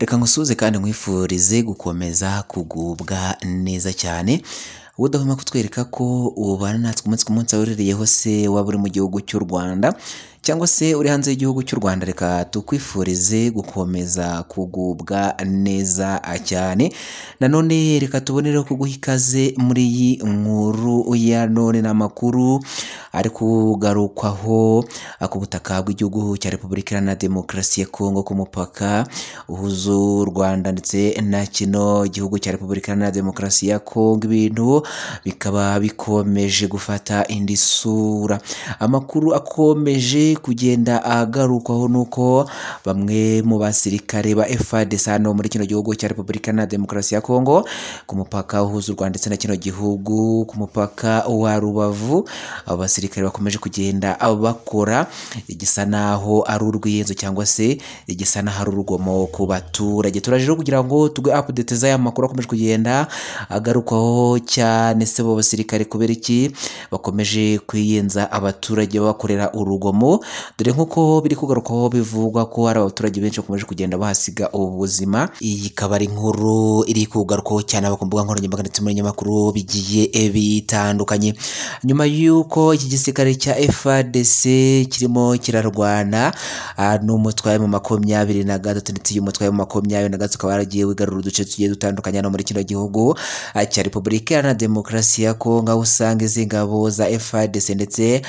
reka nkusuhuze kandi nkwifurize gukomeza kugubwa neza cyane udahoma kutwereka ko ubana natwe umunsi ku munsi aho urereyeho se waba uri mu gihugu cy'u rwanda cyangwa se uri hanze y'igihugu cy'u Rwanda reka tukwifurize gukomeza kugubwa neza cyane nanone reka tubonereho kuguha ikaze muri iyi nkuru ya none n'amakuru ari kugarukwaho ku butaka bw'igihugu cya Repubulika Iharanira Demokarasi ya Kongo ku mupaka uhuza u Rwanda ndetse na kino gihugu cya Repubulika Iharanira Demokarasi ya Kongo ibintu bikaba bikomeje gufata indi sura amakuru akomeje kugenda agarukwaho nuko bamwe mu basirikare ba FARDC hano muri kino gihugu cya Repubulika na Demokarasi ya Kongo ku mupaka uhuza u Rwanda ndetse na kino gihugu ku mupaka wa Rubavu abo basirikare bakomeje kugenda bakora igisa naho ari urw'inzu cyangwa se igisa naho ari urugomo ku baturage turaje kugira ngo tugwe update z'aya makuru akomeje kugenda agarukwaho cyane se bo basirikare kubera iki bakomeje kwiyenza abaturage bakorera urugomo dore nk'uko biri kugarukaho bivugwa ko hari abaturage benshi bakomeje kugenda bahasiga ubuzima iyi ikaba ari inkuru iri kugarukaho cyane ku mbuga nkoranyambaga ndetse mu bigiye bitandukanye nyuma y'uko iki gisirikare cya Fdc kirimo kirarwana ah, n'umutwaye mu makumyabiri na gatatu ndetse uyu mutwaye mu makumyabiri na gatatu ukaba waragiye wigarura uduce tugiye dutandukanye hano muri kino gihugu ah, cya Repubulika Iharanira Demokarasi ya Kongo aho usanga izi ngabo za FARDC ndetse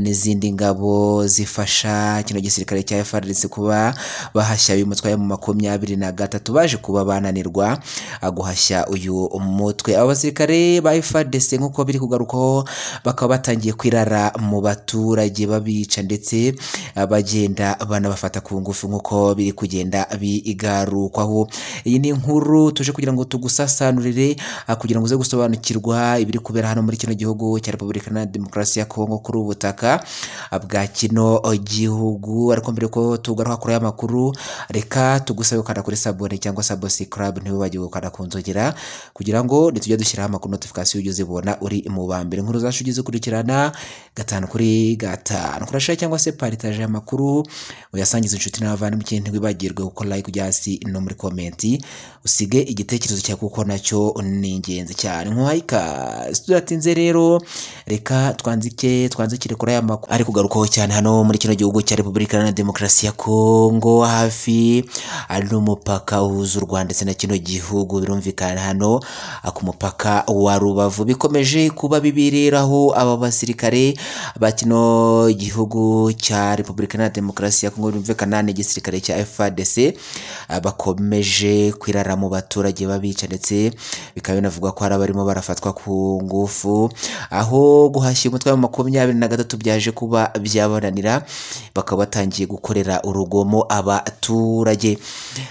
n'izindi ngabo zi zifasha kino gisirikare cya FARDC kuba bahashya uyu mutwe mu makumyabiri na gatatu baje kuba bananirwa guhashya uyu mutwe abo basirikare ba FARDC nk'uko biri kugarukaho bakaba batangiye kwirara mu baturage babica ndetse bagenda banabafata ku ngufu nk'uko biri kugenda bigarukwaho iyi ni inkuru tuje kugira ngo tugusasanurire ah, kugira ngo uze gusobanukirwa ibiri kubera hano muri kino gihugu cya Repubulika Iharanira Demokarasi ya Kongo kuri ubutaka ah, bwa kino gihugu ariko mbere ko tugaruka kuri aya makuru reka tugusabe gukanda kuri sabone cyangwa sabosi karabu ntiwibagirwe gukanda ku nzogera kugira ngo nitujya dushyiraho amakuru notifikasiyo ujye uzibona uri mu ba mbere inkuru zacu ujye ukurikirana gatanu kuri gatanu kurashira cyangwa se paritaje aya makuru uyasangize inshuti n'abavandimwe ntiwibagirwe gukora like ujya hasi no muri komenti usige igitekerezo cyawe kuko nacyo ni ingenzi cyane nkuhayika tudatinze rero reka twanzike twanzikire kuri aya makuru ari kugarukaho cyane hano hano muri kino gihugu cya repubulika iharanira demokarasi ya kongo hafi ari n'umupaka uhuza u rwanda ndetse na kino gihugu birumvikana hano ku mupaka wa rubavu bikomeje kuba bibiriraho aba basirikare ba kino gihugu cya repubulika na demokarasi ya kongo birumvikana n'igisirikare cya frdc bakomeje kwirara mu baturage babica ndetse bikaba binavugwa ko hari abarimo barafatwa ku ngufu aho guhashya umutwe wa makumyabiri na gatatu byaje kuba byabananira baraganira bakaba batangiye gukorera urugomo abaturage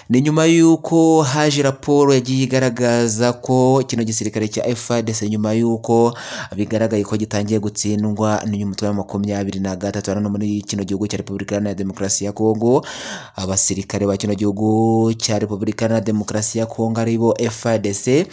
ni nyuma y'uko haje raporo yagiye igaragaza ko kino gisirikare cya fdc nyuma y'uko bigaragaye ko gitangiye gutsindwa n'umutwe wa makumyabiri na gatatu hano muri kino gihugu cya Repubulika Iharanira Demokarasi ya Kongo abasirikare ba kino gihugu cya Repubulika Iharanira Demokarasi ya Kongo aribo FARDC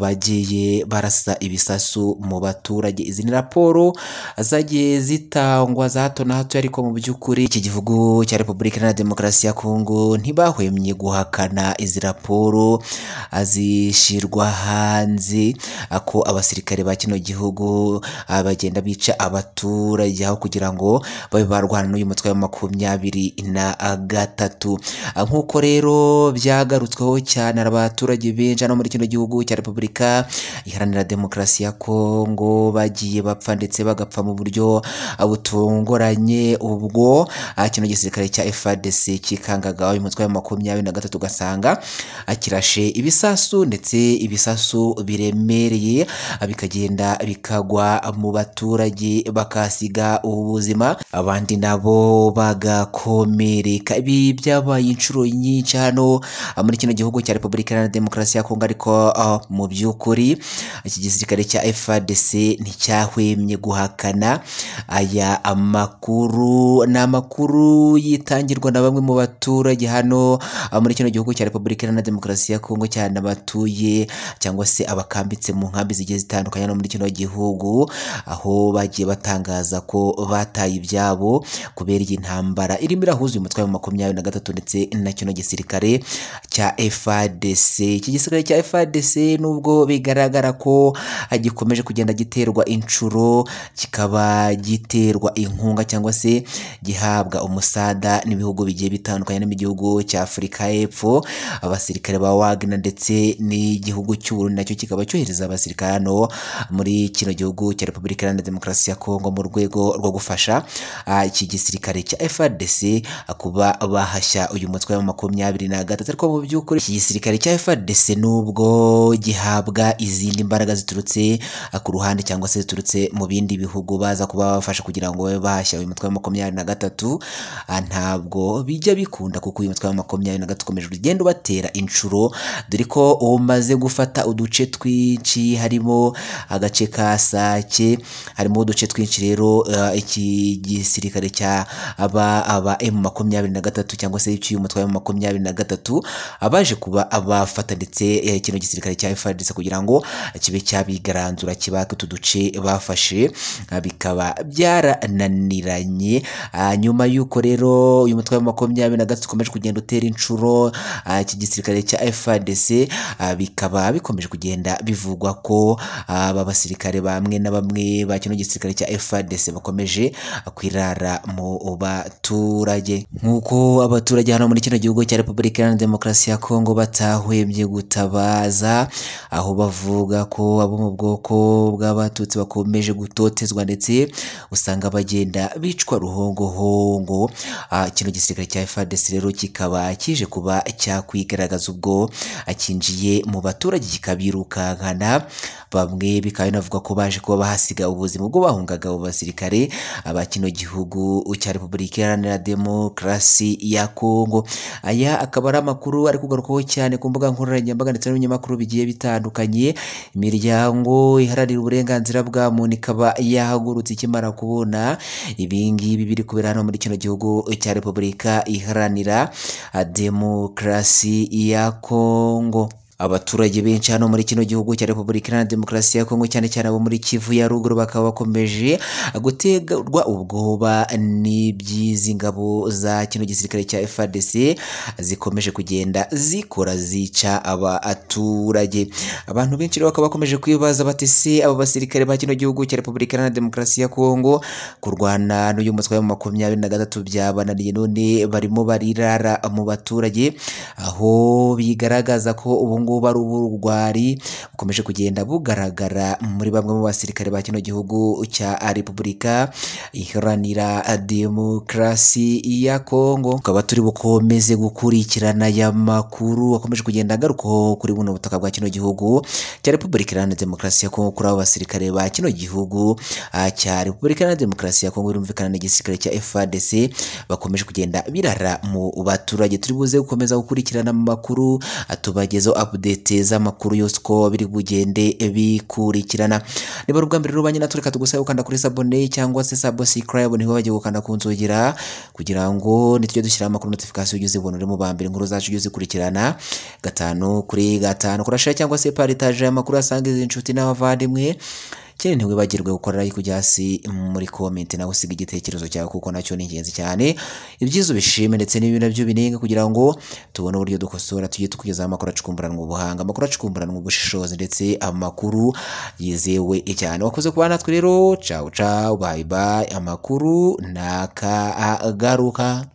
bagiye barasa ibisasu mu baturage izi ni raporo zagiye zitangwa za hato na gato ariko mu by'ukuri iki gihugu cya repubulika iharanira demokarasi ya kongo ntibahwemye guhakana izi raporo azishyirwa hanze ko abasirikare ba kino gihugu ah, bagenda bica abaturage aho kugira ngo babe barwana n'uyu mutwe wa makumyabiri na gatatu ah, nk'uko rero byagarutsweho cyane abaturage benshi no muri kino gihugu cya repubulika iharanira demokarasi ya kongo bagiye bapfa ndetse bagapfa mu buryo ah, butunguranye butandukanye ubwo ah, kino gisirikare cya FARDC kikangaga uyu mutwe wa makumyabiri na gatatu ugasanga akirashe ah, ibisasu ndetse ibisasu biremereye ah, bikagenda bikagwa mu baturage bakasiga ubuzima abandi nabo bagakomereka ibi byabaye inshuro nyinshi hano muri kino gihugu cya repubulika iharanira demokarasi ya kongo ariko mu by'ukuri iki gisirikare cya FARDC nticyahwemye guhakana aya amakuru makuru ni amakuru yitangirwa na bamwe mu baturage hano ah, muri kino gihugu cya repubulika na demokarasi ya kongo cyane abatuye cyangwa se abakambitse mu nkambi zigiye zitandukanye no muri kino gihugu aho bagiye batangaza ko bataye ibyabo kubera iyi ntambara irimo irahuza uyu mutwe wa makumyabiri na gatatu ndetse na kino gisirikare cya FARDC iki gisirikare cya FARDC nubwo bigaragara ko gikomeje kugenda giterwa inshuro kikaba giterwa inkunga cyangwa se gihabwa umusada n'ibihugu bigiye bitandukanye no mu cya Afurika y'Epfo abasirikare ba Wagner ndetse n'igihugu cy'u Burundi nacyo kikaba cyohereza abasirikare hano muri kino gihugu cya Repubulika Iharanira Demokarasi ya Kongo mu rwego rwo gufasha ah, iki gisirikare cya FARDC kuba bahashya uyu mutwe wa makumyabiri na gatatu ariko mu by'ukuri iki gisirikare cya FARDC nubwo gihabwa izindi imbaraga ziturutse ku ruhande cyangwa se ziturutse mu bindi bihugu baza kuba bafasha kugira ngo babe bahashya uyu mutwe y'umutwe wa makumyabiri na gatatu ah, ntabwo bijya bikunda kuko uyu mutwe wa makumyabiri na gatatu ukomeje ugenda ubatera inshuro dore ko umaze gufata uduce twinshi harimo agace ka sake harimo uduce twinshi rero ah, iki gisirikare cya aba aba emu makumyabiri na gatatu cyangwa se icy'uyu mutwe wa makumyabiri na gatatu abaje ah, kuba abafata ndetse eh, kino gisirikare cya FARDC kugira ngo kibe cyabigaranzura kibake utu duce bafashe bikaba byarananiranye batandukanye ah, nyuma y'uko rero uyu mutwe wa makumyabiri na gatatu ukomeje kugenda utera inshuro ah, iki gisirikare cya fdc ah, bikaba bikomeje kugenda bivugwa ko aba basirikare bamwe na bamwe ba kino gisirikare cya FARDC bakomeje kwirara mu baturage nk'uko abaturage hano muri kino gihugu cya Repubulika Iharanira Demokarasi ya Kongo batahwebye gutabaza aho bavuga ko abo mu bwoko bw'abatutsi bakomeje gutotezwa ndetse usanga bagenda bica bicwa ruhongohongo ah, kino gisirikare cya FARDC rero kikaba kije kuba cyakwigaragaza ubwo akinjiye mu baturage kikabirukankana bamwe bikaba binavuga ko baje kuba bahasiga ubuzima ubwo bahungaga abo basirikare aba kino gihugu cya Repubulika Iharanira Demokarasi ya Kongo aya akaba ari amakuru ari kugarukaho cyane ku mbuga nkoranyambaga ndetse n'ibinyamakuru bigiye bitandukanye imiryango iharanira uburenganzira bwa muntu ikaba yahagurutse ikimara kubona ibi ngibi biri kubera hano muri kino gihugu cya repubulika iharanira demokarasi ya kongo abaturage benshi hano muri kino gihugu cya repubulika iharanira demokarasi ya kongo cyane cyane abo muri kivu ya ruguru bakaba bakomeje guterwa ubwoba n'iby'izi ngabo za kino gisirikare cya fdc zikomeje kugenda zikora zica abaturage abantu benshi rero bakaba bakomeje kwibaza bati se abo basirikare ba kino gihugu cya repubulika iharanira demokarasi ya kongo kurwana n'uyu mutwe wa makumyabiri na gatatu byabananiye none barimo barirara mu baturage aho bigaragaza ko ubu ngubu kuba ari uburwari bukomeje kugenda bugaragara muri bamwe mu basirikare ba kino gihugu cya repubulika iharanira demokarasi ya kongo tukaba turi bukomeze gukurikirana aya makuru akomeje kugenda agarukaho kuri buno butaka bwa kino gihugu cya repubulika iharanira demokarasi ya kongo kuri abo basirikare ba kino gihugu cya repubulika iharanira demokarasi ya kongo birumvikana n'igisirikare cya FARDC bakomeje kugenda birara mu baturage turi buze gukomeza gukurikirana amakuru tubagezaho update z'amakuru yose uko biri bugende bikurikirana niba ari ubwa mbere rubanye natwe reka tugusabe gukanda kuri sabone cyangwa se sabo niho bagiye gukanda ku nzogera kugira ngo nitujye dushyiraho amakuru notifikasiyo ujye uzibona uri mu ba mbere inkuru zacu ujye uzikurikirana gatanu kuri gatanu kurashira cyangwa se paritaje amakuru asange izi inshuti n'abavandimwe cyane ntiwibagirwe gukora like ujya hasi muri comment nawe usiga igitekerezo cyawe kuko nacyo ni ingenzi cyane ibyiza ubishime ndetse n'ibi nabyo binenga kugira ngo tubone uburyo dukosora tujye tukugezaho amakuru acukumburanwa ubuhanga amakuru acukumburanwa ubushishozi ndetse amakuru yizewe cyane wakoze kuba natwe rero cawu cawu bayi bayi amakuru naka agaruka